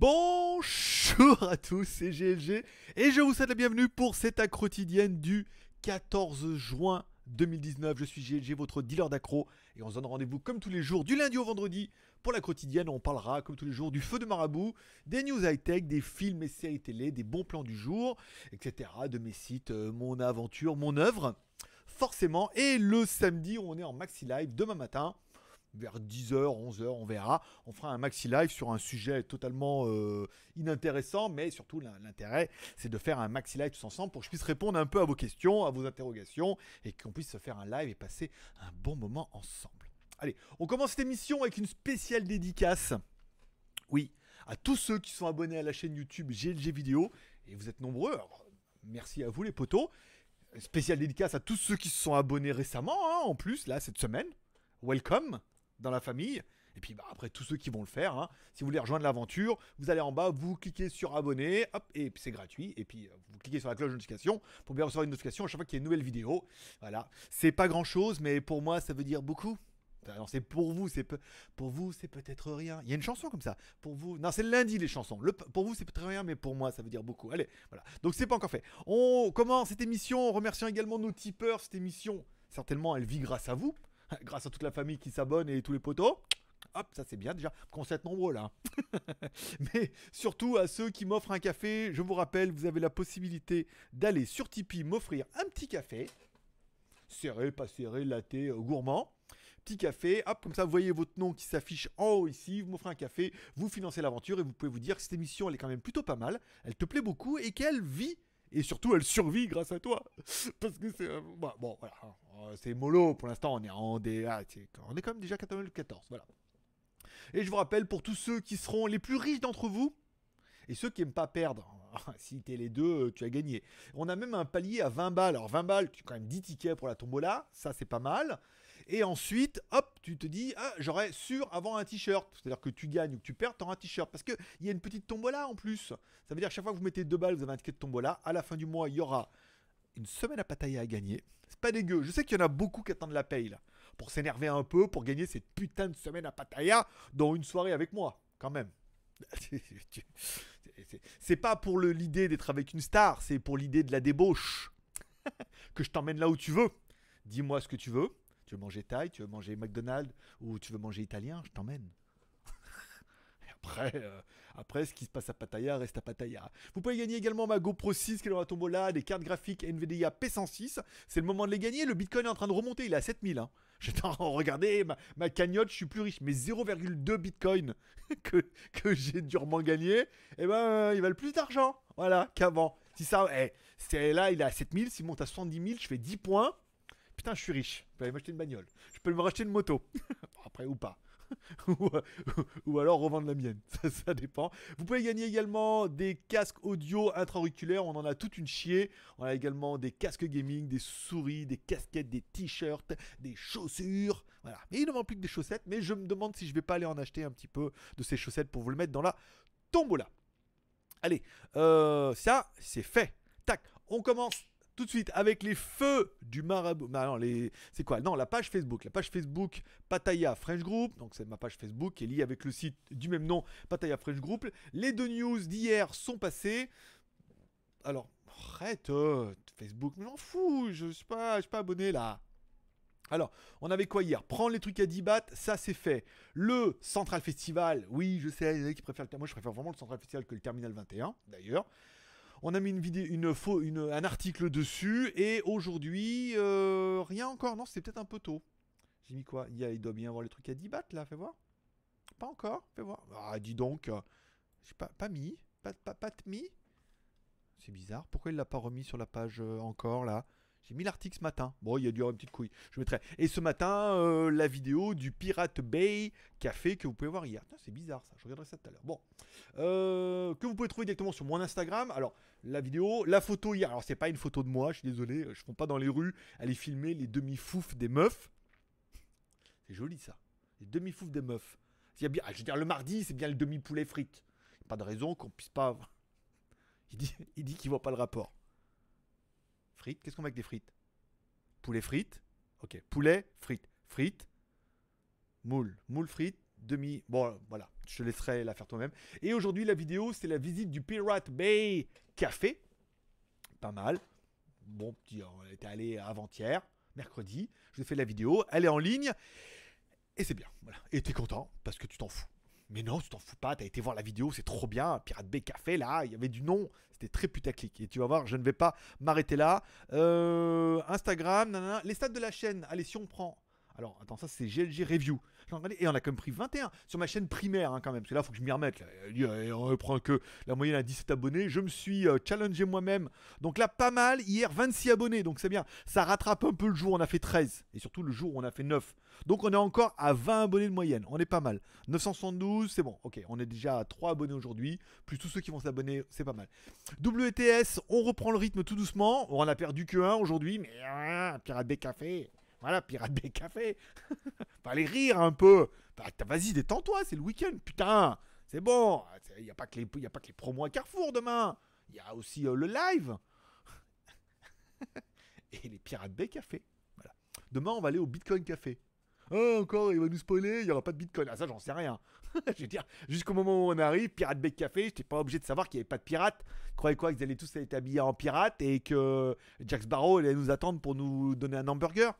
Bonjour à tous, c'est GLG et je vous souhaite la bienvenue pour cette accro quotidienne du 14 juin 2019. Je suis GLG, votre dealer d'accro et on se donne rendez-vous comme tous les jours du lundi au vendredi pour la quotidienne. On parlera comme tous les jours du feu de marabout, des news high-tech, des films et séries télé, des bons plans du jour, etc. De mes sites, euh, mon aventure, mon œuvre, forcément. Et le samedi, on est en maxi live demain matin vers 10h, 11h, on verra. On fera un maxi live sur un sujet totalement euh, inintéressant, mais surtout l'intérêt, c'est de faire un maxi live tous ensemble pour que je puisse répondre un peu à vos questions, à vos interrogations, et qu'on puisse se faire un live et passer un bon moment ensemble. Allez, on commence cette émission avec une spéciale dédicace. Oui, à tous ceux qui sont abonnés à la chaîne YouTube GLG Vidéo, et vous êtes nombreux, merci à vous les potos. Spéciale dédicace à tous ceux qui se sont abonnés récemment, hein, en plus, là, cette semaine. Welcome dans la famille. Et puis bah, après, tous ceux qui vont le faire, hein. si vous voulez rejoindre l'aventure, vous allez en bas, vous cliquez sur abonner, hop, et c'est gratuit. Et puis euh, vous cliquez sur la cloche de notification pour bien recevoir une notification à chaque fois qu'il y a une nouvelle vidéo. Voilà, c'est pas grand chose, mais pour moi, ça veut dire beaucoup. c'est pour vous, c'est pour vous c'est peut-être rien. Il y a une chanson comme ça. Pour vous, non c'est le lundi les chansons. pour vous c'est peut-être rien, mais pour moi ça veut dire beaucoup. Allez, voilà. Donc c'est pas encore fait. On commence cette émission en remerciant également nos tipeurs. Cette émission certainement elle vit grâce à vous. grâce à toute la famille qui s'abonne et tous les potos, Hop, ça c'est bien déjà, qu'on s'est nombreux là. Hein. Mais surtout à ceux qui m'offrent un café, je vous rappelle, vous avez la possibilité d'aller sur Tipeee m'offrir un petit café. Serré, pas serré, laté, euh, gourmand petit café. Hop, comme ça, vous voyez votre nom qui s'affiche en haut ici. Vous m'offrez un café, vous financez l'aventure et vous pouvez vous dire que cette émission, elle est quand même plutôt pas mal. Elle te plaît beaucoup et qu'elle vit et surtout elle survit grâce à toi. Parce que c'est. Euh, bah, bon, voilà. Hein. Euh, c'est mollo pour l'instant, on est en ah, on est quand même déjà 94, voilà. Et je vous rappelle, pour tous ceux qui seront les plus riches d'entre vous, et ceux qui aiment pas perdre, hein, si t'es les deux, euh, tu as gagné. On a même un palier à 20 balles. Alors 20 balles, tu as quand même 10 tickets pour la tombola, ça c'est pas mal. Et ensuite, hop, tu te dis, ah, j'aurais sûr avant un t-shirt. C'est-à-dire que tu gagnes ou que tu perds, tu auras un t-shirt. Parce qu'il y a une petite tombola en plus. Ça veut dire que chaque fois que vous mettez deux balles, vous avez un ticket de tombola. À la fin du mois, il y aura une semaine à Pattaya à gagner. C'est pas dégueu. Je sais qu'il y en a beaucoup qui attendent la paye, là. Pour s'énerver un peu, pour gagner cette putain de semaine à Pattaya dans une soirée avec moi, quand même. c'est pas pour l'idée d'être avec une star, c'est pour l'idée de la débauche. que je t'emmène là où tu veux. Dis-moi ce que tu veux, tu veux manger Thaï, tu veux manger McDonald's ou tu veux manger italien, je t'emmène. après, euh, après, ce qui se passe à Pattaya reste à Pattaya. Vous pouvez gagner également ma GoPro 6 qui est dans la tombola, des cartes graphiques NVIDIA P106. C'est le moment de les gagner. Le Bitcoin est en train de remonter, il est à 7000. Hein. regardez ma, cagnotte, je suis plus riche. Mais 0,2 Bitcoin que, que j'ai durement gagné, eh ben, euh, valent plus d'argent. Voilà, qu'avant. Si ça, eh, c'est là, il est à 7000. S'il monte à 70 000, je fais 10 points. Putain, je suis riche. Je peux aller m'acheter une bagnole. Je peux me racheter une moto. Après, ou pas. Euh, ou, alors revendre la mienne. Ça, ça, dépend. Vous pouvez gagner également des casques audio intra-auriculaires. On en a toute une chier. On a également des casques gaming, des souris, des casquettes, des t-shirts, des chaussures. Voilà. Mais il ne manque plus que des chaussettes. Mais je me demande si je vais pas aller en acheter un petit peu de ces chaussettes pour vous le mettre dans la tombola. Allez, euh, ça, c'est fait. Tac, on commence tout de suite avec les feux du marabout. Bah les... c'est quoi Non, la page Facebook. La page Facebook Pataya French Group. Donc c'est ma page Facebook qui est liée avec le site du même nom, Pataya French Group. Les deux news d'hier sont passées. Alors, arrête, euh, Facebook, mais j'en fous, je suis pas, je suis pas abonné là. Alors, on avait quoi hier Prendre les trucs à 10 bahts, ça c'est fait. Le Central Festival, oui, je sais, il y qui préfèrent le Moi, je préfère vraiment le Central Festival que le Terminal 21, d'ailleurs. On a mis une vidéo, une, faux une, un article dessus. Et aujourd'hui, euh, rien encore. Non, c'était peut-être un peu tôt. J'ai mis quoi il, il, doit bien avoir le truc à 10 battes là, fais voir. Pas encore, fais voir. Ah, dis donc. J'ai pas, pas mis. Pas, pas, pas mis. C'est bizarre. Pourquoi il l'a pas remis sur la page euh, encore là j'ai mis l'article ce matin. Bon, il y a dû avoir une petite couille. Je mettrai. Et ce matin, euh, la vidéo du Pirate Bay Café que vous pouvez voir hier. C'est bizarre ça. Je regarderai ça tout à l'heure. Bon. Euh, que vous pouvez trouver directement sur mon Instagram. Alors, la vidéo, la photo hier. Alors, c'est pas une photo de moi. Je suis désolé. Je ne pas dans les rues. Elle est filmée, les demi fouf des meufs. C'est joli ça. Les demi fouf des meufs. Il y a bien, je veux dire, le mardi, c'est bien le demi-poulet frites. Pas de raison qu'on puisse pas. Il dit qu'il dit voit pas le rapport frites. Qu'est-ce qu'on va avec des frites Poulet frites. Ok, poulet, frites, frites, moule, moule frites, demi. Bon, voilà, je te laisserai la faire toi-même. Et aujourd'hui, la vidéo, c'est la visite du Pirate Bay Café. Pas mal. Bon, on euh, était allé avant-hier, mercredi. Je fais la vidéo. Elle est en ligne. Et c'est bien. Voilà. Et t'es content parce que tu t'en fous mais non, tu t'en fous pas, t'as été voir la vidéo, c'est trop bien, Pirate Bay Café, là, il y avait du nom, c'était très putaclic. Et tu vas voir, je ne vais pas m'arrêter là. Euh, Instagram, les stats de la chaîne, allez, si on prend alors, attends, ça c'est GLG Review. Et on a quand même pris 21 sur ma chaîne primaire, hein, quand même. Parce que là, il faut que je m'y remette. Là. Eh, on que la moyenne à 17 abonnés. Je me suis euh, challengé moi-même. Donc là, pas mal. Hier, 26 abonnés. Donc c'est bien. Ça rattrape un peu le jour. on a fait 13. Et surtout le jour où on a fait 9. Donc on est encore à 20 abonnés de moyenne. On est pas mal. 972, c'est bon. Ok, on est déjà à 3 abonnés aujourd'hui. Plus tous ceux qui vont s'abonner, c'est pas mal. WTS, on reprend le rythme tout doucement. On en a perdu que 1 aujourd'hui. Mais. un hein, Pirate des cafés voilà, Pirate Bay Café. Fallait rire un peu. Bah, vas-y, détends-toi, c'est le week-end, putain. C'est bon. Il n'y a, pas que les, pas les promos à Carrefour demain. Il y a aussi euh, le live. Et les Pirates Bay Café. Voilà. Demain, on va aller au Bitcoin Café. Oh, encore, il va nous spoiler, il n'y aura pas de bitcoin. Ah, ça, j'en sais rien. je veux dire, jusqu'au moment où on arrive, Pirate Bay Café, je n'étais pas obligé de savoir qu'il n'y avait pas de pirates. Croyez quoi qu'ils allaient tous être habillés en pirates et que Jack Barrow allait nous attendre pour nous donner un hamburger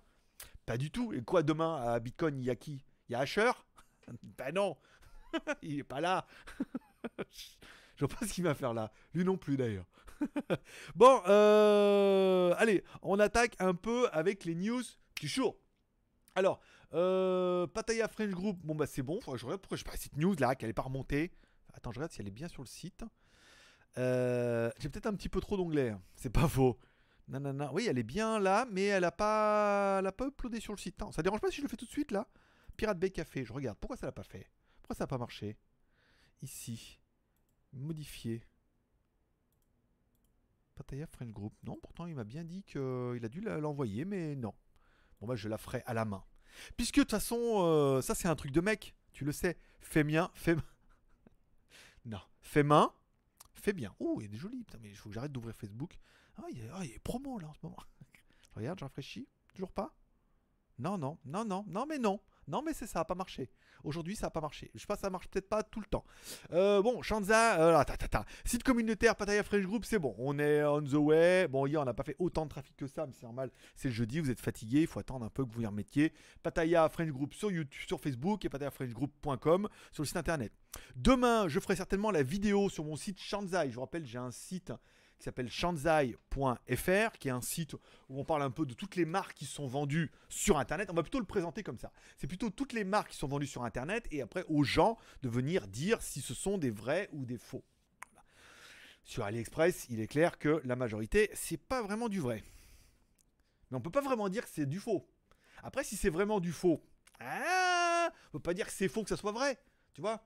pas du tout. Et quoi demain à Bitcoin, il y a qui Il y a Asher Ben non Il est pas là Je pense pas ce qu'il va faire là. Lui non plus d'ailleurs. bon, euh, allez, on attaque un peu avec les news du jour. Alors, euh... French Group, bon bah c'est bon. je regarde pourquoi je pas cette news là, qu'elle est pas remontée. Attends, je regarde si elle est bien sur le site. Euh, j'ai peut-être un petit peu trop d'onglets. Hein. C'est pas faux non Oui, elle est bien là, mais elle a pas, elle a pas uploadé sur le site. ça dérange pas si je le fais tout de suite là Pirate Bay Café, je regarde. Pourquoi ça l'a pas fait Pourquoi ça n'a pas marché Ici. Modifier. Pataya Friend Group. Non, pourtant il m'a bien dit qu'il euh, a dû l'envoyer, mais non. Bon bah je la ferai à la main. Puisque de toute façon, euh, ça c'est un truc de mec. Tu le sais. Fais mien, fais... non. Fais main, fait bien. Oh, il est joli, putain, mais il faut que j'arrête d'ouvrir Facebook. Ah, il y a, des ah, il là en ce moment. Regarde, je rafraîchis. Toujours pas Non, non, non, non, non, mais non. Non, mais c'est ça, n'a pas marché. Aujourd'hui, ça a pas marché. Je sais pas, ça marche peut-être pas tout le temps. Euh, bon, Shanzai, euh, ta, site communautaire, Pataya French Group, c'est bon. On est on the way. Bon, hier, on n'a pas fait autant de trafic que ça, mais c'est normal. C'est le jeudi, vous êtes fatigué, il faut attendre un peu que vous y remettiez. Pattaya French Group sur YouTube, sur Facebook et patayafrenchgroup.com sur le site internet. Demain, je ferai certainement la vidéo sur mon site Shanzai. Je vous rappelle, j'ai un site qui s'appelle shanzai.fr, qui est un site où on parle un peu de toutes les marques qui sont vendues sur Internet. On va plutôt le présenter comme ça. C'est plutôt toutes les marques qui sont vendues sur Internet et après aux gens de venir dire si ce sont des vrais ou des faux. Sur AliExpress, il est clair que la majorité, c'est pas vraiment du vrai. Mais on peut pas vraiment dire que c'est du faux. Après, si c'est vraiment du faux, on hein, on peut pas dire que c'est faux que ça soit vrai. Tu vois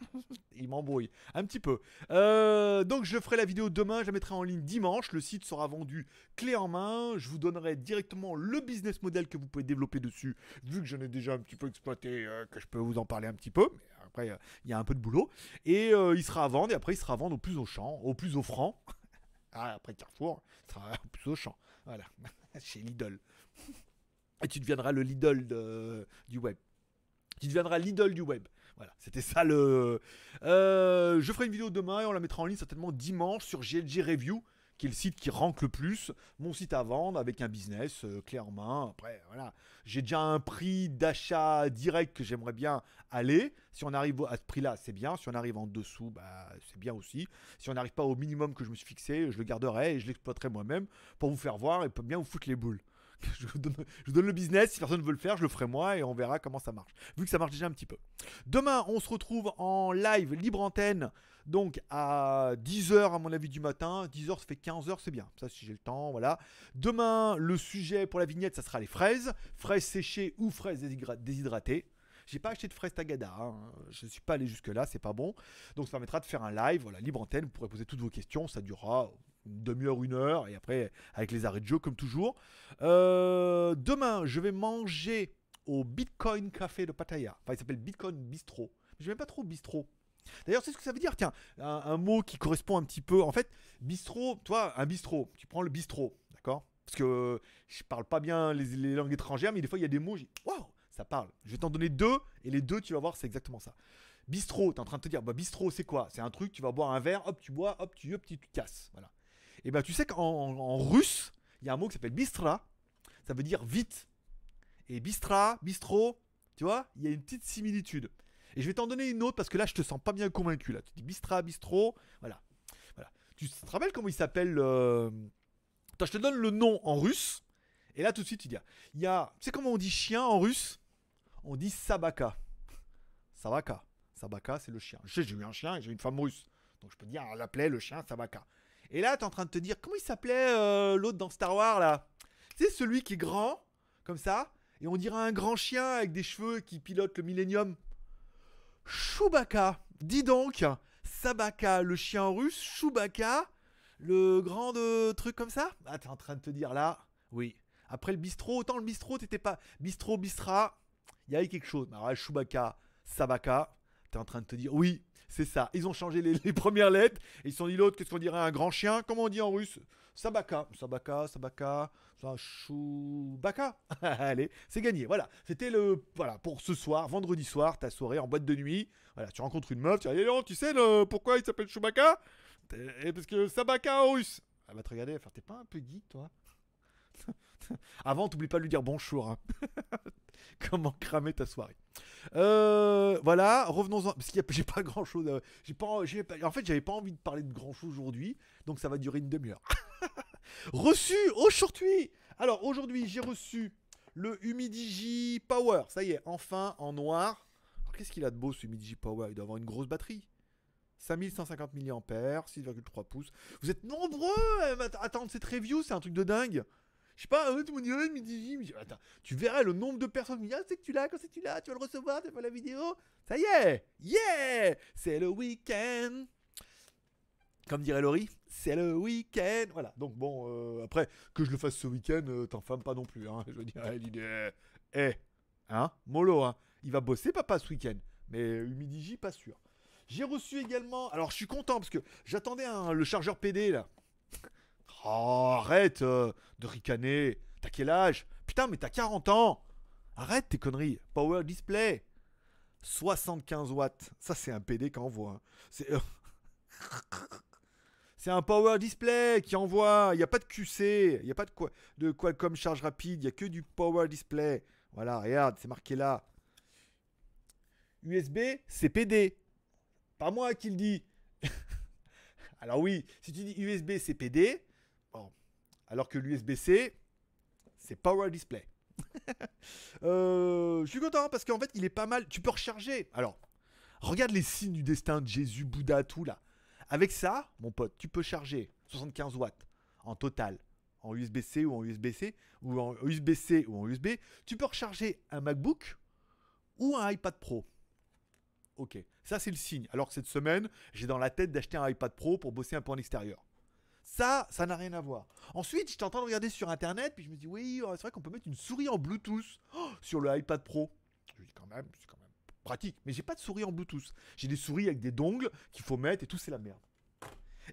il m'embrouille un petit peu. Euh, donc je ferai la vidéo demain, je la mettrai en ligne dimanche. Le site sera vendu clé en main. Je vous donnerai directement le business model que vous pouvez développer dessus, vu que j'en ai déjà un petit peu exploité, euh, que je peux vous en parler un petit peu. après, euh, il y a un peu de boulot. Et il sera à vendre, et après il sera à vendre au plus au champ, au plus au franc ah, après Carrefour, il sera au plus au champ. Voilà, chez Lidl. Et tu deviendras le Lidl du web. Tu deviendras Lidl du web. Voilà, c'était ça le. Euh, je ferai une vidéo demain et on la mettra en ligne certainement dimanche sur GLG Review, qui est le site qui rank le plus. Mon site à vendre avec un business euh, clairement. clé en main. Après, voilà, j'ai déjà un prix d'achat direct que j'aimerais bien aller. Si on arrive à ce prix-là, c'est bien. Si on arrive en dessous, bah, c'est bien aussi. Si on n'arrive pas au minimum que je me suis fixé, je le garderai et je l'exploiterai moi-même pour vous faire voir et pour bien vous foutre les boules. je vous, donne, le business, si personne ne veut le faire, je le ferai moi et on verra comment ça marche. Vu que ça marche déjà un petit peu. Demain, on se retrouve en live libre antenne, donc à 10h à mon avis du matin. 10h, ça fait 15h, c'est bien. Ça, si j'ai le temps, voilà. Demain, le sujet pour la vignette, ça sera les fraises. Fraises séchées ou fraises déshydratées. J'ai pas acheté de fraises Tagada, hein. je ne suis pas allé jusque-là, c'est pas bon. Donc ça permettra de faire un live, voilà, libre antenne, vous pourrez poser toutes vos questions, ça durera une demi-heure, une heure, et après avec les arrêts de jeu comme toujours. Euh, demain, je vais manger au Bitcoin Café de Pattaya. Enfin, il s'appelle Bitcoin Bistro. Je n'aime pas trop Bistro. D'ailleurs, c'est ce que ça veut dire. Tiens, un, mot qui correspond un petit peu. En fait, bistro toi, un Bistro, tu prends le Bistro, d'accord Parce que je parle pas bien les, langues étrangères, mais des fois, il y a des mots, waouh, ça parle. Je vais t'en donner deux, et les deux, tu vas voir, c'est exactement ça. Bistro, tu es en train de te dire, bah, bistro c'est quoi C'est un truc, tu vas boire un verre, hop, tu bois, hop, tu, hop, tu, tu casses. Voilà. Et bien tu sais qu'en russe, il y a un mot qui s'appelle bistra, ça veut dire vite. Et bistra, bistro, tu vois, il y a une petite similitude. Et je vais t'en donner une autre parce que là, je te sens pas bien convaincu. Là, tu dis bistra, bistro, voilà. voilà. Tu te rappelles comment il s'appelle euh... je te donne le nom en russe. Et là, tout de suite, tu dis, il y a, tu sais comment on dit chien en russe On dit sabaka. Sabaka. Sabaka, c'est le chien. j'ai eu un chien et j'ai eu une femme russe. Donc je peux dire, on l'appelait le chien Sabaka. Et là, t'es en train de te dire, comment il s'appelait euh, l'autre dans Star Wars là C'est celui qui est grand, comme ça, et on dirait un grand chien avec des cheveux qui pilote le Millennium. Chewbacca, dis donc, Sabaka, le chien russe, Chewbacca, le grand euh, truc comme ça Ah, t'es en train de te dire là, oui. Après le bistrot, autant le bistrot, t'étais pas. Bistrot, bistra, il y avait quelque chose. Alors Chewbacca, Sabaka, t'es en train de te dire, oui, c'est ça. Ils ont changé les, premières lettres. Et ils se sont dit l'autre, qu'est-ce qu'on dirait un grand chien Comment on dit en russe Sabaka. Sabaka, Sabaka, Choubaka. Allez, c'est gagné. Voilà. C'était le. Voilà, pour ce soir, vendredi soir, ta soirée en boîte de nuit. Voilà, tu rencontres une meuf, tu dis tu sais pourquoi il s'appelle Choubaka Parce que Sabaka en russe. Elle va te regarder, elle va T'es pas un peu geek, toi Avant, t'oublies pas de lui dire bonjour. Hein. Comment cramer ta soirée. Euh, voilà, revenons-en. Parce que j'ai pas grand-chose. Euh, j'ai pas, en fait, j'avais pas envie de parler de grand-chose aujourd'hui. Donc ça va durer une demi-heure. reçu aujourd'hui Alors aujourd'hui, j'ai reçu le Humidigi Power. Ça y est, enfin en noir. Qu'est-ce qu'il a de beau ce Humidigi Power Il doit avoir une grosse batterie. 5150 mAh, 6,3 pouces. Vous êtes nombreux à euh, attendre cette review, c'est un truc de dingue. Je sais pas, tu me attends, tu verrais le nombre de personnes qui me disent, ah, c'est que tu l'as, quand c'est que tu l'as, tu vas le recevoir, tu vas la vidéo. Ça y est, yeah, c'est le week-end. Comme dirait Laurie, c'est le week-end. Voilà, donc bon, euh, après, que je le fasse ce week-end, euh, t'en femme pas non plus. Hein. Je veux dire, l'idée, eh, hein, mollo, hein. Il va bosser, papa, ce week-end. Mais Humidigi, pas sûr. J'ai reçu également, alors je suis content parce que j'attendais le chargeur PD là arrête euh, de ricaner. T'as quel âge Putain, mais t'as 40 ans. Arrête tes conneries. Power display. 75 watts. Ça, c'est un PD qui envoie. Hein. Euh, c'est. un power display qui envoie. Il n'y a pas de QC. Il n'y a pas de, quoi, de Qualcomm charge rapide. Il n'y a que du power display. Voilà, regarde, c'est marqué là. USB, CPD. Pas moi qui le dis. Alors oui, si tu dis USB, CPD, alors que l'USB-C, c'est Power Display. Euh, je suis content parce qu'en fait, il est pas mal. Tu peux recharger. Alors, regarde les signes du destin de Jésus, Bouddha, tout là. Avec ça, mon pote, tu peux charger 75 watts en total, en USB-C ou en USB-C, ou en USB-C ou en USB. Tu peux recharger un MacBook ou un iPad Pro. Ok, ça c'est le signe. Alors que cette semaine, j'ai dans la tête d'acheter un iPad Pro pour bosser un peu en extérieur. Ça, ça n'a rien à voir. Ensuite, j'étais en train de regarder sur internet, puis je me dis, oui, euh, c'est vrai qu'on peut mettre une souris en Bluetooth oh, sur le iPad Pro. Je dis, quand même, c'est quand même pratique. Mais j'ai pas de souris en Bluetooth. J'ai des souris avec des dongles qu'il faut mettre et tout, c'est la merde.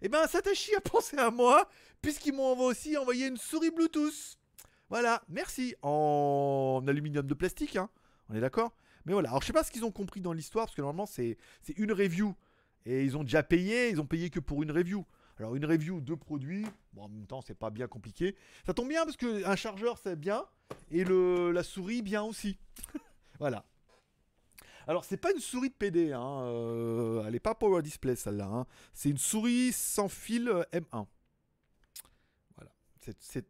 Eh ben, Satoshi a pensé à moi, puisqu'ils m'ont aussi envoyé une souris Bluetooth. Voilà, merci. En aluminium de plastique, hein, On est d'accord Mais voilà, alors je sais pas ce qu'ils ont compris dans l'histoire, parce que normalement, c'est une review. Et ils ont déjà payé, ils ont payé que pour une review. Alors une review de produits, bon en même temps c'est pas bien compliqué. Ça tombe bien parce que un chargeur c'est bien et le, la souris bien aussi. voilà. Alors c'est pas une souris de PD, hein, euh, elle est pas Power Display celle-là. Hein. C'est une souris sans fil euh, M1. C'est,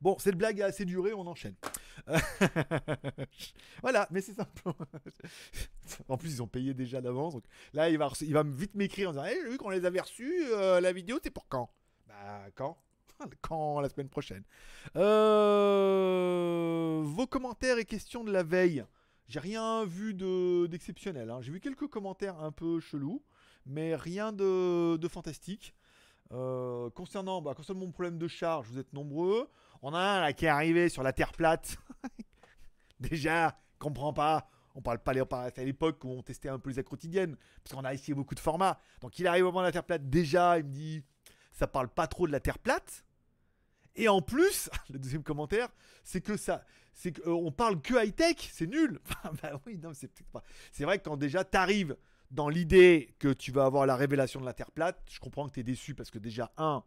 Bon, cette blague a assez duré, on enchaîne. voilà, mais c'est simple. en plus, ils ont payé déjà d'avance. là, il va, il va vite m'écrire en disant Eh vu qu'on les avait reçus, euh, la vidéo, c'est pour quand Bah, quand quand la semaine prochaine. Euh, vos commentaires et questions de la veille. J'ai rien vu d'exceptionnel. Hein. J'ai vu quelques commentaires un peu chelous, mais rien de fantastique. Euh, concernant, bah, mon problème de charge, vous êtes nombreux. On a un qui est arrivé sur la Terre plate. Déjà, comprends pas. On parle pas les à l'époque où on testait un peu les quotidiennes, parce qu'on a essayé beaucoup de formats. Donc il arrive au moment de la Terre plate. Déjà, il me dit, ça parle pas trop de la Terre plate. Et en plus, le deuxième commentaire, c'est que ça, c'est qu'on euh, parle que high tech, c'est nul. bah oui, non, c'est pas. C'est vrai que quand déjà t'arrives dans l'idée que tu vas avoir la révélation de la Terre plate, je comprends que tu es déçu parce que déjà, un,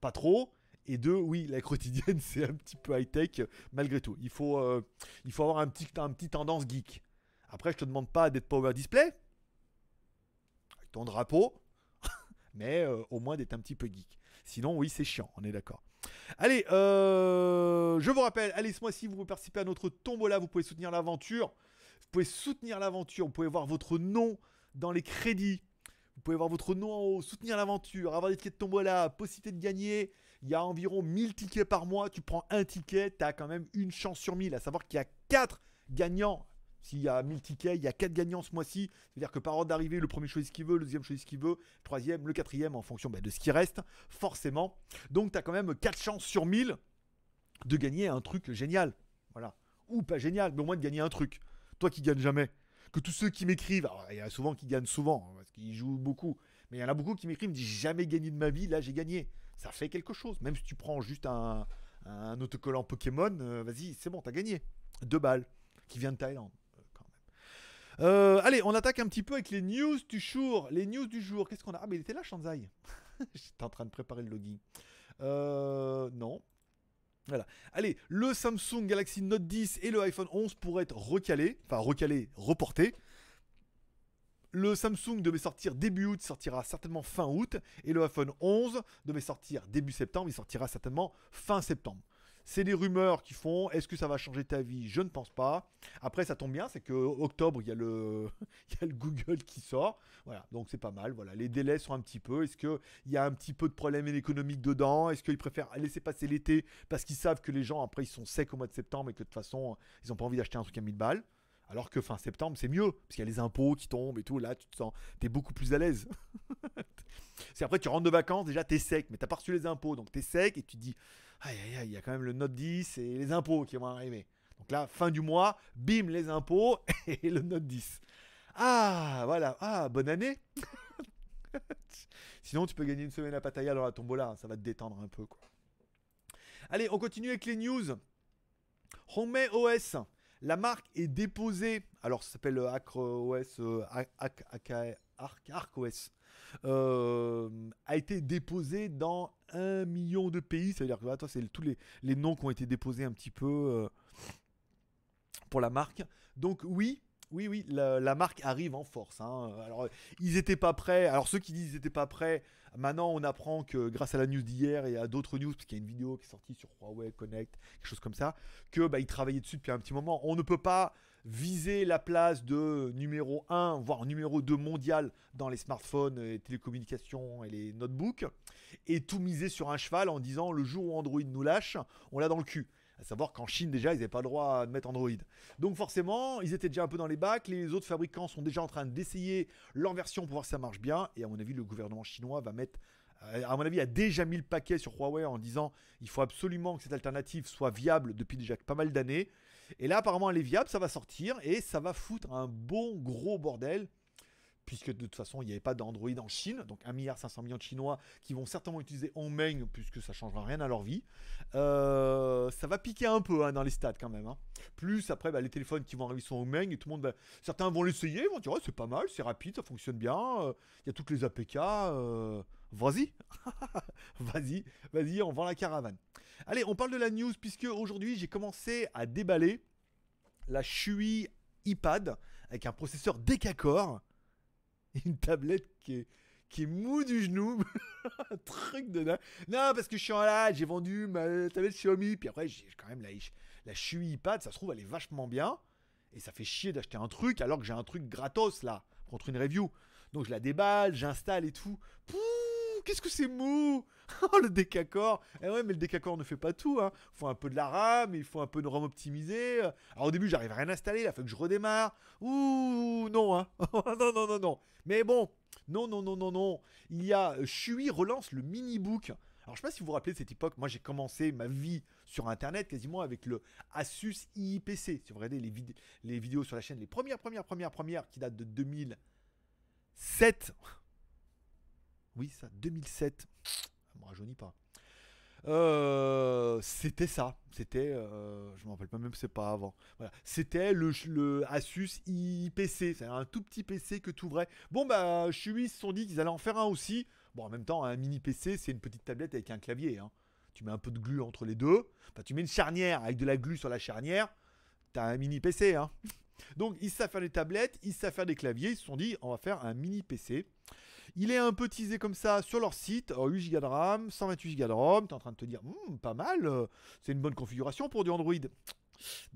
pas trop. Et deux, oui, la quotidienne, c'est un petit peu high-tech malgré tout. Il faut, euh, il faut avoir un petit, un petit tendance geek. Après, je te demande pas d'être power display, ton drapeau, mais euh, au moins d'être un petit peu geek. Sinon, oui, c'est chiant, on est d'accord. Allez, euh, je vous rappelle, allez, ce mois-ci, vous participez participer à notre tombeau là, vous pouvez soutenir l'aventure. Vous pouvez soutenir l'aventure, vous pouvez voir votre nom dans les crédits. Vous pouvez voir votre nom en haut, soutenir l'aventure, avoir des tickets de tombola, possibilité de gagner. Il y a environ 1000 tickets par mois. Tu prends un ticket, tu as quand même une chance sur 1000. À savoir qu'il y a 4 gagnants. S'il y a 1000 tickets, il y a 4 gagnants ce mois-ci. C'est-à-dire que par ordre d'arrivée, le premier choisit ce qu'il veut, le deuxième choisit ce qu'il veut, le troisième, le quatrième en fonction bah, de ce qui reste, forcément. Donc tu as quand même 4 chances sur 1000 de gagner un truc génial. Voilà. Ou pas génial, mais au moins de gagner un truc. Toi qui gagne jamais que tous ceux qui m'écrivent, il y en a souvent qui gagnent souvent, hein, parce qu'ils jouent beaucoup, mais il y en a beaucoup qui m'écrivent, j'ai jamais gagné de ma vie, là j'ai gagné. Ça fait quelque chose. Même si tu prends juste un, autocollant Pokémon, euh, vas-y, c'est bon, t'as gagné. Deux balles, qui vient de Thaïlande. Euh, euh, allez, on attaque un petit peu avec les news du jour. Les news du jour, qu'est-ce qu'on a Ah, mais il était là, Shanzai. J'étais en train de préparer le login. non, Allez, le Samsung Galaxy Note 10 et le iPhone 11 pourraient être recalés, enfin recalés, reportés. Le Samsung devait sortir début août, sortira certainement fin août. Et le iPhone 11 devait sortir début septembre, il sortira certainement fin septembre. C'est des rumeurs qui font. Est-ce que ça va changer ta vie Je ne pense pas. Après, ça tombe bien, c'est que euh, octobre, il y, a le... le Google qui sort. Voilà, donc c'est pas mal. Voilà, les délais sont un petit peu. Est-ce qu'il y a un petit peu de problème économique dedans Est-ce qu'ils préfèrent laisser passer l'été parce qu'ils savent que les gens, après, ils sont secs au mois de septembre et que de toute façon, ils n'ont pas envie d'acheter un truc à 1000 balles alors que fin septembre, c'est mieux, parce qu'il y a les impôts qui tombent et tout, là, tu te sens, t'es beaucoup plus à l'aise. c'est après, tu rentres de vacances, déjà, t'es sec, mais t'as pas reçu les impôts, donc t'es sec et tu dis, aïe aïe aïe, il y a quand même le note 10 et les impôts qui vont arriver. Donc là, fin du mois, bim, les impôts et le note 10. Ah, voilà, ah, bonne année Sinon, tu peux gagner une semaine à Pattaya dans la tombola, hein, ça va te détendre un peu. Quoi. Allez, on continue avec les news. Home OS, la marque est déposée. Alors, ça s'appelle euh, Acre OS, euh, OS. Euh, a été déposé dans un million de pays. C'est-à-dire que, bah, toi, c'est tous les, les, noms qui ont été déposés un petit peu euh, pour la marque. Donc oui, oui, oui, la, marque arrive en force. Hein. Alors, ils n'étaient pas prêts. Alors, ceux qui disent qu'ils n'étaient pas prêts, maintenant, on apprend que grâce à la news d'hier et à d'autres news, parce qu'il y a une vidéo qui est sortie sur Huawei Connect, quelque chose comme ça, que bah, travaillaient dessus depuis un petit moment. On ne peut pas viser la place de numéro 1, voire numéro 2 mondial dans les smartphones, les télécommunications et les notebooks, et tout miser sur un cheval en disant le jour où Android nous lâche, on l'a dans le cul. À savoir qu'en Chine, déjà, ils n'avaient pas le droit de mettre Android. Donc, forcément, ils étaient déjà un peu dans les bacs. Les autres fabricants sont déjà en train d'essayer leur version pour voir si ça marche bien. Et à mon avis, le gouvernement chinois va mettre euh, à mon avis, a déjà mis le paquet sur Huawei en disant il faut absolument que cette alternative soit viable depuis déjà pas mal d'années. Et là, apparemment, elle est viable, ça va sortir et ça va foutre un bon gros bordel puisque de toute façon, il n'y avait pas d'Android en Chine, donc 1,5 milliard de Chinois qui vont certainement utiliser main puisque ça ne changera rien à leur vie. Euh, ça va piquer un peu hein, dans les stats quand même. Hein. Plus après, bah, les téléphones qui vont arriver sont Hongmeng, et tout le monde, certains vont l'essayer, vont dire, oh, c'est pas mal, c'est rapide, ça fonctionne bien, euh, il y a toutes les APK, euh, vas-y, vas-y, vas-y, on vend la caravane. Allez, on parle de la news, puisque aujourd'hui, j'ai commencé à déballer la Shui iPad avec un processeur DK-Core. une tablette qui est, qui mou du genou. un truc de dingue. Non, parce que je suis en live, j'ai vendu ma tablette Xiaomi. Puis après, j'ai quand même la, la Shui iPad, ça se trouve, elle est vachement bien. Et ça fait chier d'acheter un truc alors que j'ai un truc gratos là, contre une review. Donc je la déballe, j'installe et tout. Pouh qu'est-ce que c'est mou oh, le décacore Eh ouais, mais le décacore ne fait pas tout, hein. Il faut un peu de la RAM, il faut un peu de RAM optimisé. Alors, au début, j'arrive à rien installer, il faut que je redémarre. Ouh, non, hein. non, non, non, non. Mais bon, non, non, non, non, non. Il y a... Shui euh, relance le mini-book. Alors, je sais pas si vous vous rappelez de cette époque, moi j'ai commencé ma vie sur internet quasiment avec le Asus IIPC. Si vous regardez les, les vidéos sur la chaîne, les premières, premières, premières, premières qui datent de 2007, oui, ça, 2007. Ça me rajeunit pas. Euh, c'était ça, c'était, euh, Je je me rappelle pas même, c'est pas avant. c'était le, le, Asus IPC, c'est un tout petit PC que tu ouvrais. Bon bah, ils se sont dit qu'ils allaient en faire un aussi. Bon, en même temps, un mini PC, c'est une petite tablette avec un clavier. Hein. Tu mets un peu de glue entre les deux. Enfin, tu mets une charnière avec de la glu sur la charnière. T'as un mini PC. Hein. Donc ils savent faire des tablettes, ils savent faire des claviers, ils se sont dit on va faire un mini PC. Il est un peu teasé comme ça sur leur site, 8Go de RAM, 128Go de ROM, t'es en train de te dire hmm, pas mal, euh, c'est une bonne configuration pour du Android.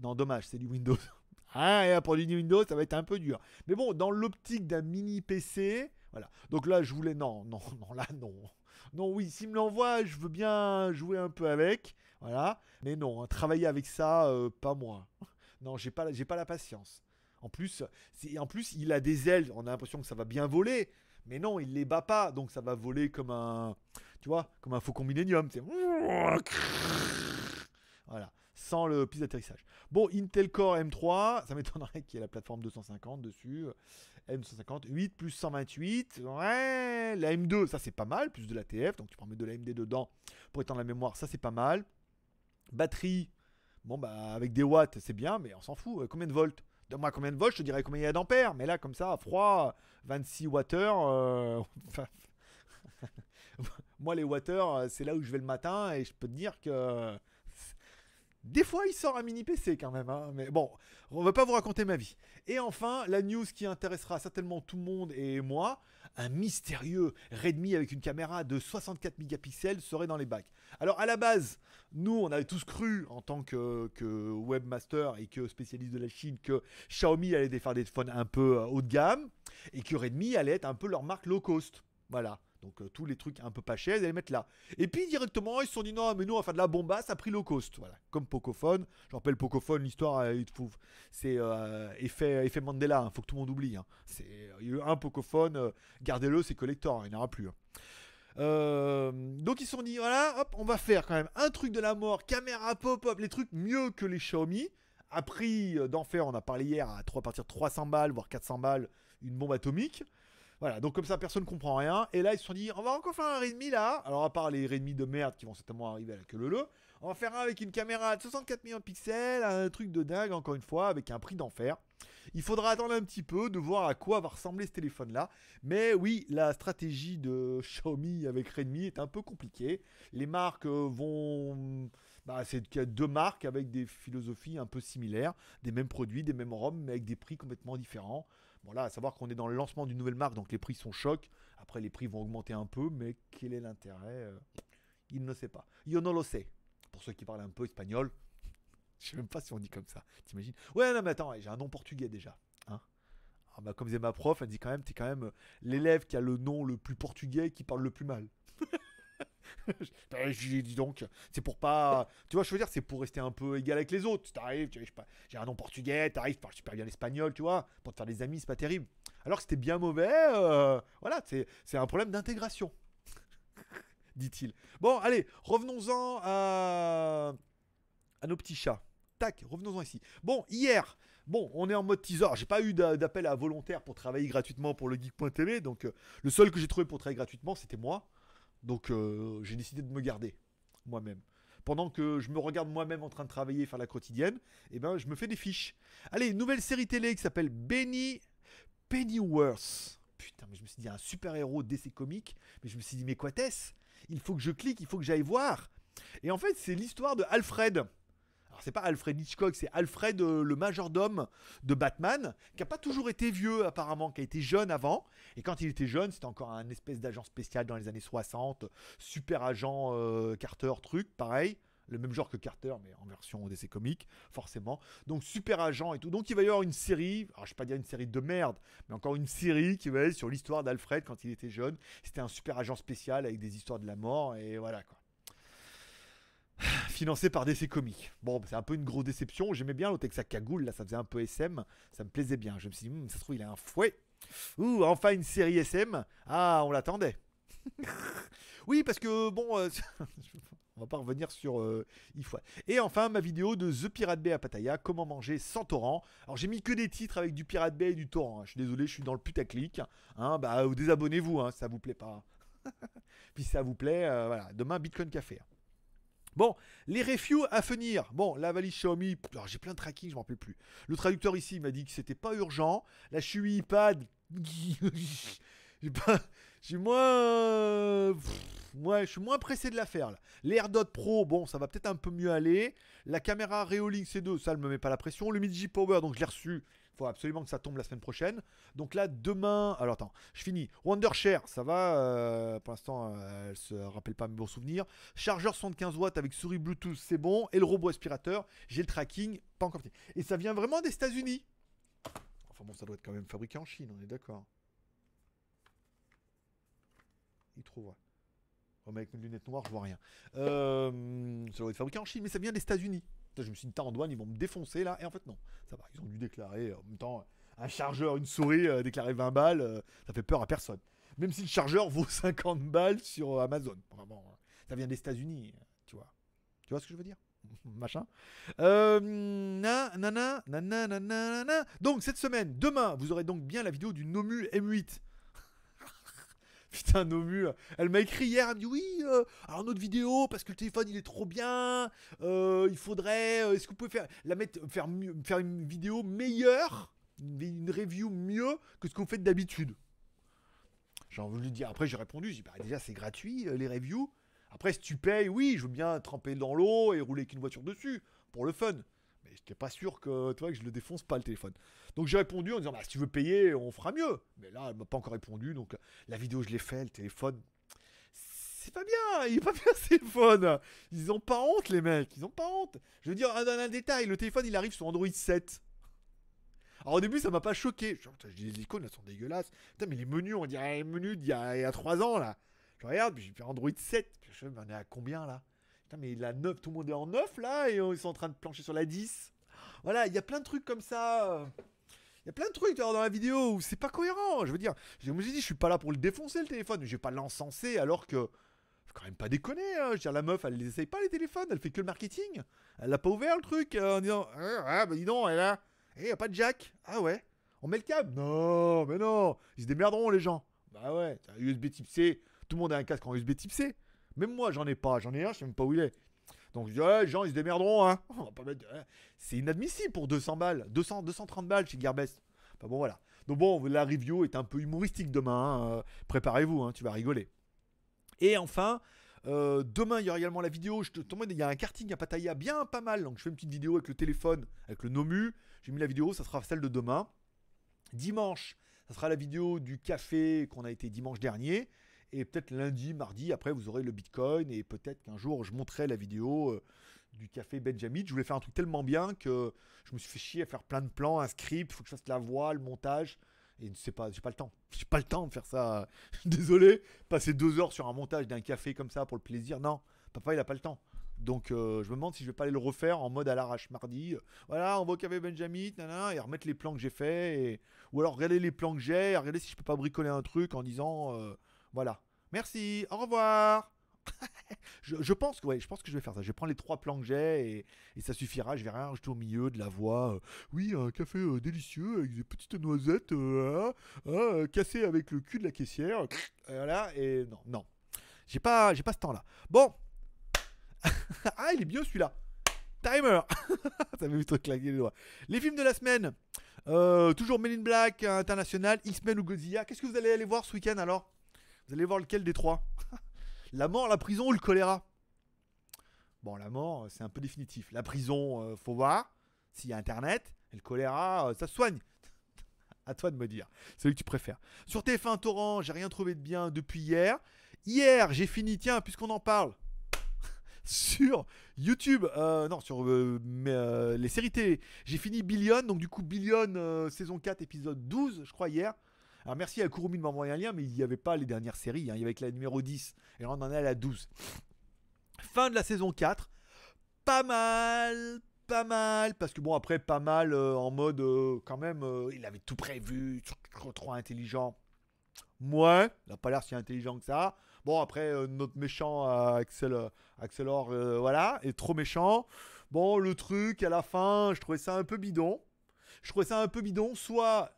Non, dommage, c'est du Windows. Ah, et pour du Windows, ça va être un peu dur. Mais bon, dans l'optique d'un mini PC, voilà. Donc là, je voulais. Non, non, non, là, non. Non, oui, s'il me l'envoie, je veux bien jouer un peu avec. Voilà. Mais non, hein, travailler avec ça, euh, pas moi. Non, j'ai pas, j'ai pas la patience. En plus, en plus, il a des ailes. On a l'impression que ça va bien voler. Mais non, il les bat pas, donc ça va voler comme un, tu vois, comme un faucon millénium. voilà, sans le piste d'atterrissage. Bon, Intel Core M3, ça m'étonnerait qu'il y ait la plateforme 250 dessus. Euh, M250, plus 128, ouais, la M2, ça c'est pas mal, plus de la TF, donc tu peux mettre de la MD dedans pour étendre la mémoire, ça c'est pas mal. Batterie, Bon, bah, avec des watts, c'est bien, mais on s'en fout. Euh, combien de volts Donne-moi combien de volts, je te dirais combien il y a d'ampères. Mais là, comme ça, à froid, 26 watts euh, Moi, les watts euh, c'est là où je vais le matin et je peux te dire que. Des fois, il sort un mini PC quand même, hein. mais bon, on va pas vous raconter ma vie. Et enfin, la news qui intéressera certainement tout le monde et moi, un mystérieux Redmi avec une caméra de 64 mégapixels serait dans les bacs. Alors à la base, nous on avait tous cru en tant que, webmaster et que spécialiste de la Chine que Xiaomi allait faire des phones un peu euh, haut de gamme et que Redmi allait être un peu leur marque low cost. Voilà. Donc euh, tous les trucs un peu pas chers, ils allaient les mettre là. Et puis directement, ils se sont dit non, mais nous on va faire de la ça a pris low cost. Voilà, comme Pocophone. Je rappelle Pocophone, l'histoire, euh, il C'est euh, effet, effet Mandela, Il hein, faut que tout le monde oublie. Hein. C'est, il y a eu un Pocophone, gardez-le, c'est collector, hein, il n'y en aura plus. donc ils se sont dit voilà, hop, on va faire quand même un truc de la mort, caméra pop-up, les trucs mieux que les Xiaomi Après prix d'enfer, on a parlé hier, à trois à partir de 300 balles, voire 400 balles, une bombe atomique. Voilà, donc comme ça, personne ne comprend rien. Et là, ils se sont dit, on va encore faire un Redmi là. Alors, à part les Redmi de merde qui vont certainement arriver à la queue leu, on va faire un avec une caméra de 64 millions de pixels, un truc de dingue, encore une fois, avec un prix d'enfer. Il faudra attendre un petit peu de voir à quoi va ressembler ce téléphone-là. Mais oui, la stratégie de Xiaomi avec Redmi est un peu compliquée. Les marques euh, vont... Bah, c'est deux marques avec des philosophies un peu similaires, des mêmes produits, des mêmes ROM, mais avec des prix complètement différents. Voilà, à savoir qu'on est dans le lancement d'une nouvelle marque, donc les prix sont chocs. Après, les prix vont augmenter un peu, mais quel est l'intérêt euh, Il ne sait pas. Yo no lo sé. Pour ceux qui parlent un peu espagnol, je sais même pas si on dit comme ça. T'imagines Ouais, non, mais attends, j'ai un nom portugais déjà. Hein. Ah, bah, comme disait ma prof, elle dit quand même, t'es quand même euh, l'élève qui a le nom le plus portugais qui parle le plus mal. ben, j'ai dit donc, c'est pour pas. Tu vois, je veux dire, c'est pour rester un peu égal avec les autres. T'arrives, j'ai un nom portugais, t'arrives, tu parles super bien l'espagnol, tu vois. Pour te faire des amis, c'est pas terrible. Alors que c'était bien mauvais, euh, voilà, c'est un problème d'intégration, dit-il. Bon, allez, revenons-en à... nos petits chats. Tac, revenons-en ici. Bon, hier, bon, on est en mode teaser. J'ai pas eu d'appel à volontaire pour travailler gratuitement pour le geek.tv. Donc, euh, le seul que j'ai trouvé pour travailler gratuitement, c'était moi. Donc euh, j'ai décidé de me garder moi-même. Pendant que je me regarde moi-même en train de travailler faire la quotidienne, eh ben, je me fais des fiches. Allez, nouvelle série télé qui s'appelle Benny Pennyworth. Putain, mais je me suis dit, un super-héros d'essai comique. Mais je me suis dit, mais quoi est ce Il faut que je clique, il faut que j'aille voir. Et en fait, c'est l'histoire de Alfred. Alors c'est pas Alfred Hitchcock, c'est Alfred euh, le majordome de Batman, qui a pas toujours été vieux apparemment, qui a été jeune avant. Et quand il était jeune, c'était encore un espèce d'agent spécial dans les années 60, super agent euh, Carter truc, pareil. Le même genre que Carter, mais en version DC comique, forcément. Donc, super agent et tout. Donc, il va y avoir une série, alors je vais pas dire une série de merde, mais encore une série qui va être sur l'histoire d'Alfred quand il était jeune. C'était un super agent spécial avec des histoires de la mort, et voilà quoi financé par DC Comics. Bon, c'est un peu une grosse déception. J'aimais bien l'autre avec sa cagoule, là, ça faisait un peu SM. Ça me plaisait bien. Je me suis dit, hmm, ça se trouve, il a un fouet. Ouh, enfin une série SM. Ah, on l'attendait. oui, parce que bon, euh, on va pas revenir sur euh, Et enfin, ma vidéo de The Pirate Bay à Pattaya, comment manger sans torrent. Alors, j'ai mis que des titres avec du Pirate Bay et du torrent. Hein. Je suis désolé, je suis dans le putaclic. Hein, bah, euh, désabonnez-vous, si hein, ça vous plaît pas. Puis ça vous plaît, euh, voilà. Demain, Bitcoin Café. Hein. Bon, les refus à venir. Bon, la valise Xiaomi, alors j'ai plein de tracking, je m'en rappelle plus. Le traducteur ici m'a dit que c'était pas urgent. La Shui iPad, j'ai pas, moins, je suis moins pressé de la faire. Là. L'AirDot Pro, bon, ça va peut-être un peu mieux aller. La caméra Reolink C2, ça ne me met pas la pression. Le Midji Power, donc je l'ai reçu, faut absolument que ça tombe la semaine prochaine. Donc là, demain. Alors attends, je finis. Wondershare, ça va. Euh, pour l'instant, euh, elle se rappelle pas mes bons souvenirs. Chargeur 75 watts avec souris Bluetooth, c'est bon. Et le robot aspirateur, j'ai le tracking, pas encore fini. Et ça vient vraiment des États-Unis. Enfin bon, ça doit être quand même fabriqué en Chine, on est d'accord. Il trouve. Oh, mais avec mes lunettes noires, je vois rien. Euh, ça doit être fabriqué en Chine, mais ça vient des États-Unis je me suis dit, en douane, ils vont me défoncer là. Et en fait, non, ça va. Ils ont dû déclarer euh, en même temps un chargeur, une souris, euh, déclarer 20 balles. Euh, ça fait peur à personne. Même si le chargeur vaut 50 balles sur Amazon. Vraiment, hein. ça vient des États-Unis, tu vois. Tu vois ce que je veux dire machin. Euh, na, na, na, Donc cette semaine, demain, vous aurez donc bien la vidéo du Nomu M8. Putain, Nomu, elle m'a écrit hier, elle me dit oui, euh, alors notre vidéo, parce que le téléphone il est trop bien, euh, il faudrait, euh, est-ce que vous pouvez faire, la faire, faire une vidéo meilleure, une review mieux que ce que vous faites d'habitude J'ai envie de lui dire, après j'ai répondu, j'ai dit bah, déjà c'est gratuit euh, les reviews, après si tu payes, oui, je veux bien tremper dans l'eau et rouler avec une voiture dessus, pour le fun. Mais j'étais pas sûr que, tu vois, que je le défonce pas le téléphone. Donc j'ai répondu en disant, bah, si tu veux payer, on fera mieux. Mais là, elle m'a pas encore répondu. Donc la vidéo, je l'ai fait, le téléphone. C'est pas bien, il est pas bien ce téléphone. Ils ont pas honte, les mecs, ils ont pas honte. Je veux dire, un, un, détail, le téléphone, il arrive sur Android 7. Alors au début, ça m'a pas choqué. les icônes, elles sont dégueulasses. Putain, mais les menus, on dirait les menus d'il y, a 3 ans, là. Je regarde, puis j'ai Android 7. je me dis, on à combien, là Putain, mais la 9, tout le monde est en 9 là et ils sont en train de plancher sur la 10. Voilà, il y a plein de trucs comme ça. Il y a plein de trucs dans la vidéo où c'est pas cohérent. Je veux dire, je me suis dit, je suis pas là pour le défoncer le téléphone, je vais pas l'encenser alors que. Faut quand même pas déconner, hein. Je veux dire, la meuf, elle les essaye pas les téléphones, elle fait que le marketing. Elle l'a pas ouvert le truc euh, en disant, ah, ah, bah dis donc, elle a. Eh, y a pas de jack. Ah ouais. On met le câble Non, mais non Ils se démerderont, les gens Bah ouais, USB type C, tout le monde a un casque en USB type C. Même moi, j'en ai pas. J'en ai un, je sais même pas où il est. Donc je dis, les eh, gens, ils se démerderont, hein. hein. C'est inadmissible pour 200 balles. 200, 230 balles chez Gearbest. bon, voilà. Donc bon, la review est un peu humoristique demain. Hein. Euh, préparez-vous, hein, tu vas rigoler. Et enfin, euh, demain, il y aura également la vidéo. Je te, il y a un karting à Pataya bien pas mal. Donc je fais une petite vidéo avec le téléphone, avec le Nomu. J'ai mis la vidéo, ça sera celle de demain. Dimanche, ça sera la vidéo du café qu'on a été dimanche dernier. Et peut-être lundi, mardi, après, vous aurez le Bitcoin. Et peut-être qu'un jour, je montrerai la vidéo euh, du café Benjamin. Je voulais faire un truc tellement bien que je me suis fait chier à faire plein de plans, un script, faut que je fasse la voix, le montage. Et sais pas, j'ai pas le temps. J'ai pas le temps de faire ça. Désolé, passer deux heures sur un montage d'un café comme ça pour le plaisir. Non, papa, il n'a pas le temps. Donc euh, je me demande si je vais pas aller le refaire en mode à l'arrache mardi. Voilà, on va au café Benjamin, et remettre les plans que j'ai fait. Ou alors regarder les plans que j'ai, regarder si je peux pas bricoler un truc en disant euh, voilà. Merci, au revoir. je, pense que ouais, je pense que je vais faire ça. Je vais prendre les trois plans que j'ai et, ça suffira. Je vais rien rajouter au milieu de la voix. Euh, oui, un café euh, délicieux avec des petites noisettes euh, hein, hein, cassées avec le cul de la caissière. voilà et non, non, j'ai pas, j'ai pas ce temps-là. Bon, ah il est bien celui-là. Timer Ça m'a vu te claquer les doigts. Les films de la semaine. toujours Men Black, International, X-Men ou Godzilla. Qu'est-ce que vous allez aller voir ce week-end alors vous allez voir lequel des trois. la mort, la prison ou le choléra Bon, la mort, c'est un peu définitif. La prison, euh, faut voir. S'il y a internet, le choléra, euh, ça soigne. à toi de me dire. Celui que tu préfères. Sur TF1 Torrent, j'ai rien trouvé de bien depuis hier. Hier, j'ai fini, tiens, puisqu'on en parle. sur YouTube, euh, non, sur les séries télé. J'ai fini Billion, donc du coup, Billion saison 4, épisode 12, je crois, hier. Alors merci à Kurumi de m'envoyer un lien, mais il n'y avait pas les dernières séries. Hein. Il y avait que la numéro 10. Et là, on en est à la 12. Fin de la saison 4. Pas mal, pas mal, parce que bon, après, pas mal euh, en mode euh, quand même, euh, il avait tout prévu, trop, trop intelligent. Moi, il n'a pas l'air si intelligent que ça. Bon, après, notre méchant Axel, Axelor, voilà, est trop méchant. Bon, le truc, à la fin, je trouvais ça un peu bidon. Je trouvais ça un peu bidon. Soit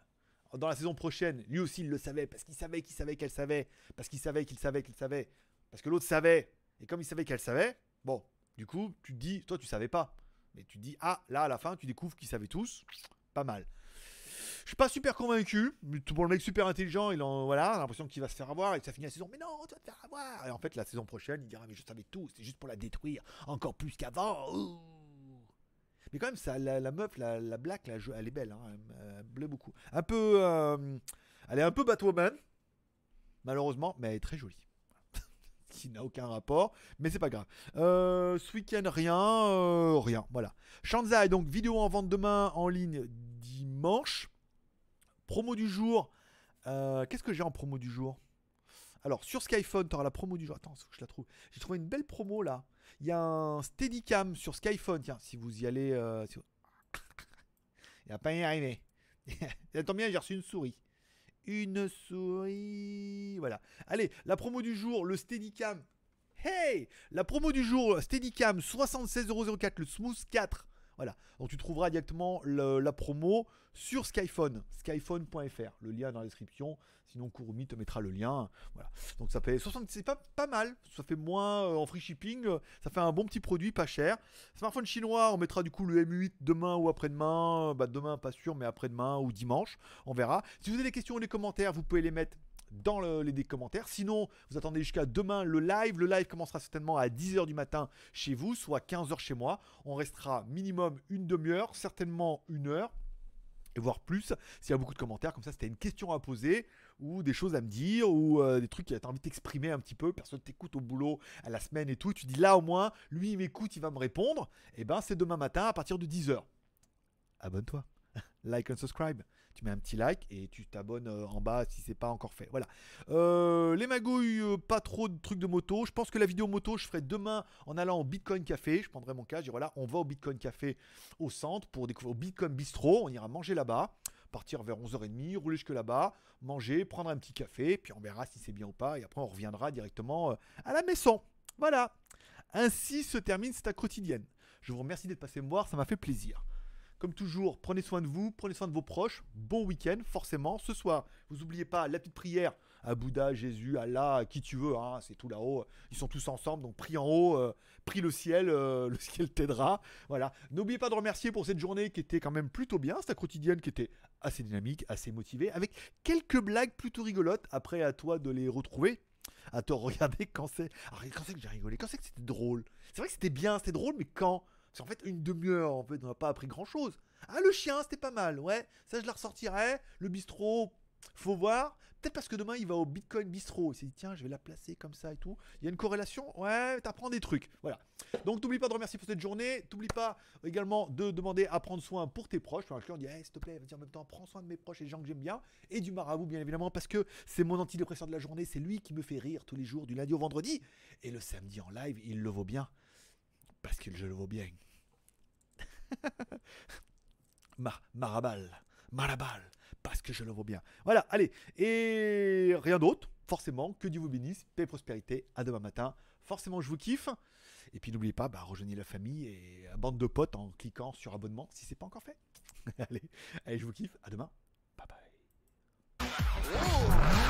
dans la saison prochaine, lui aussi, il le savait, parce qu'il savait qu'il savait qu'elle savait, parce qu'il savait qu'il savait qu'il savait, parce que l'autre savait. Et comme il savait qu'elle savait, bon, du coup, tu te dis, toi, tu savais pas. Mais tu te dis, ah, là, à la fin, tu découvres qu'ils savaient tous. Pas mal. Je suis pas super convaincu, mais pour le mec super intelligent, il en voilà, l'impression qu'il va se faire avoir et ça finit la saison. Mais non, tu vas te faire avoir. Et en fait, la saison prochaine, il dira mais je savais tout, c'est juste pour la détruire encore plus qu'avant. Oh. Mais quand même, ça, la, meuf, la, la black, elle est belle. Hein, elle, plaît beaucoup. Un peu. Euh, elle est un peu Batwoman, malheureusement, mais elle est très jolie. qui n'a aucun rapport, mais c'est pas grave. Euh, ce week-end, rien. Euh, rien, voilà. Shanzai, donc vidéo en vente demain en ligne dimanche. Promo du jour. Qu'est-ce que j'ai en promo du jour alors, sur Skyphone, tu la promo du jour. Attends, faut que je la trouve. J'ai trouvé une belle promo là. Il y a un Steadicam sur Skyphone. Tiens, si vous y allez. Euh, Il n'y a pas y arriver. Eh, tant bien, j'ai reçu une souris. Une souris. Voilà. Allez, la promo du jour, le Steadicam. Hey La promo du jour, Steadicam 76,04, le Smooth 4 voilà. Donc tu trouveras directement la promo sur Skyphone, skyphone.fr. Le lien dans la description. Sinon, Kurumi te mettra le lien. Voilà. Donc ça fait 60, c'est pas, pas mal. Ça fait moins euh, en free shipping. ça fait un bon petit produit, pas cher. Smartphone chinois, on mettra du coup le M8 demain ou après-demain. Bah demain, pas sûr, mais après-demain ou dimanche. On verra. Si vous avez des questions ou des commentaires, vous pouvez les mettre dans le, les, commentaires. Sinon, vous attendez jusqu'à demain le live. Le live commencera certainement à 10h du matin chez vous, soit 15h chez moi. On restera minimum une demi-heure, certainement une heure et voire plus s'il y a beaucoup de commentaires comme ça c'était une question à poser ou des choses à me dire ou euh, des trucs qui as envie d'exprimer un petit peu personne t'écoute au boulot à la semaine et tout tu dis là au moins lui il m'écoute il va me répondre et eh ben c'est demain matin à partir de 10h abonne-toi like and subscribe. Tu mets un petit like et tu t'abonnes euh, en bas si c'est pas encore fait. Voilà. Euh, les magouilles, euh, pas trop de trucs de moto. Je pense que la vidéo moto, je ferai demain en allant au Bitcoin Café. Je prendrai mon cas. Je dis voilà, on va au Bitcoin Café au centre pour découvrir au Bitcoin Bistro. On ira manger là-bas. Partir vers 11h30, rouler jusque là-bas, manger, prendre un petit café, puis on verra si c'est bien ou pas. Et après, on reviendra directement à la maison. Voilà. Ainsi se termine cette quotidienne. Je vous remercie d'être passé me voir, ça m'a fait plaisir. Comme toujours, prenez soin de vous, prenez soin de vos proches. Bon week-end, forcément. Ce soir, vous oubliez pas la petite prière à Bouddha, Jésus, Allah, qui tu veux. Hein, c'est tout là-haut. Ils sont tous ensemble. Donc, prie en haut, euh, prie le ciel, euh, le ciel t'aidera. Voilà. N'oubliez pas de remercier pour cette journée qui était quand même plutôt bien. C'était quotidienne qui était assez dynamique, assez motivée, avec quelques blagues plutôt rigolotes. Après, à toi de les retrouver. à de regarder quand c'est. Ah, quand c'est que j'ai rigolé Quand c'est que c'était drôle C'est vrai que c'était bien, c'était drôle, mais quand c'est en fait une demi-heure, en fait, on n'a pas appris grand-chose. Ah, le chien, c'était pas mal, ouais, ça je la ressortirai. Le bistrot, faut voir. Peut-être parce que demain il va au Bitcoin bistrot. Il s'est dit, tiens, je vais la placer comme ça et tout. Il y a une corrélation. Ouais, t'apprends des trucs. Voilà. Donc, n'oublie pas de remercier pour cette journée. T'oublie pas également de demander à prendre soin pour tes proches. Enfin, dit, eh, s'il te plaît, en même temps, prends soin de mes proches et des gens que j'aime bien. Et du marabout, bien évidemment, parce que c'est mon antidépresseur de la journée. C'est lui qui me fait rire tous les jours, du lundi au vendredi. Et le samedi en live, il le vaut bien. Parce que je le vois bien. Marabal. Marabal. Parce que je le vaux bien. Voilà, allez. Et rien d'autre, forcément. Que Dieu vous bénisse. Paix et prospérité. À demain matin. Forcément, je vous kiffe. Et puis n'oubliez pas, bah, rejoignez la famille et bande de potes en cliquant sur abonnement si c'est pas encore fait. allez, allez, je vous kiffe. À demain. Bye bye.